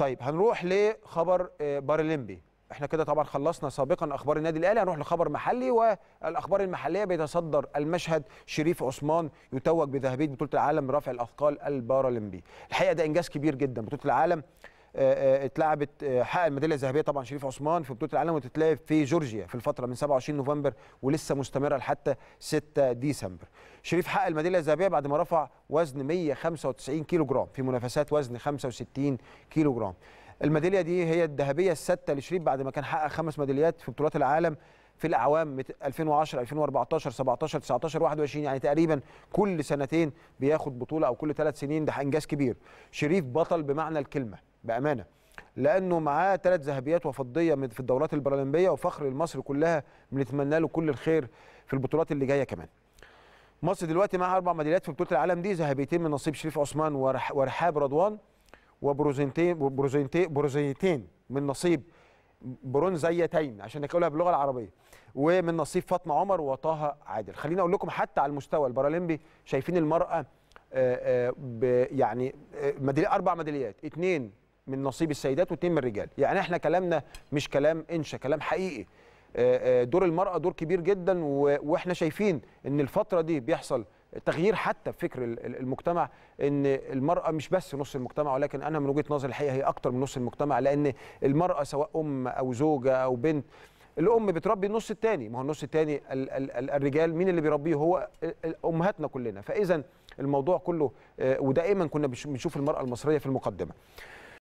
طيب هنروح لخبر آه، بارليمبي احنا كده طبعا خلصنا سابقا اخبار النادي الاهلي هنروح لخبر محلي والاخبار المحليه بيتصدر المشهد شريف عثمان يتوج بذهبيه بطوله العالم رفع الاثقال البارالمبي الحقيقه ده انجاز كبير جدا بطوله العالم آه، آه، اتلعبت آه، حقق الميداليه الذهبيه طبعا شريف عثمان في بطوله العالم وتتلعب في جورجيا في الفتره من 27 نوفمبر ولسه مستمره لحتى 6 ديسمبر. شريف حقق الميداليه الذهبيه بعد ما رفع وزن 195 كيلو جرام في منافسات وزن 65 كيلو جرام. الميداليه دي هي الذهبيه السادسه لشريف بعد ما كان حقق خمس ميداليات في بطولات العالم في الاعوام 2010 2014 17 19 21 يعني تقريبا كل سنتين بياخد بطوله او كل ثلاث سنين ده انجاز كبير. شريف بطل بمعنى الكلمه. بامانه لانه معاه ثلاث ذهبيات وفضيه في الدورات البارالمبيه وفخر لمصر كلها بنتمنى له كل الخير في البطولات اللي جايه كمان مصر دلوقتي معاها اربع ميداليات في بطوله العالم دي ذهبيتين من نصيب شريف عثمان ورحاب رضوان وبروزنتين بروزنتين بروزيتين من نصيب برونزيتين عشان اقولها باللغه العربيه ومن نصيب فاطمه عمر وطه عادل خليني اقول لكم حتى على المستوى البارالمبي شايفين المراه يعني ميداليه اربع ميداليات اثنين من نصيب السيدات واثنين من الرجال يعني احنا كلامنا مش كلام انشا كلام حقيقي آه، آه، دور المراه دور كبير جدا واحنا شايفين ان الفتره دي بيحصل تغيير حتى فكر المجتمع ان المراه مش بس نص المجتمع ولكن انا من وجهه نظري الحقيقه هي اكتر من نص المجتمع لان المراه سواء ام او زوجه او بنت الام بتربي النص الثاني ما هو النص الثاني الرجال مين اللي بيربيه هو امهاتنا كلنا فاذا الموضوع كله آه، ودائما كنا بنشوف المراه المصريه في المقدمه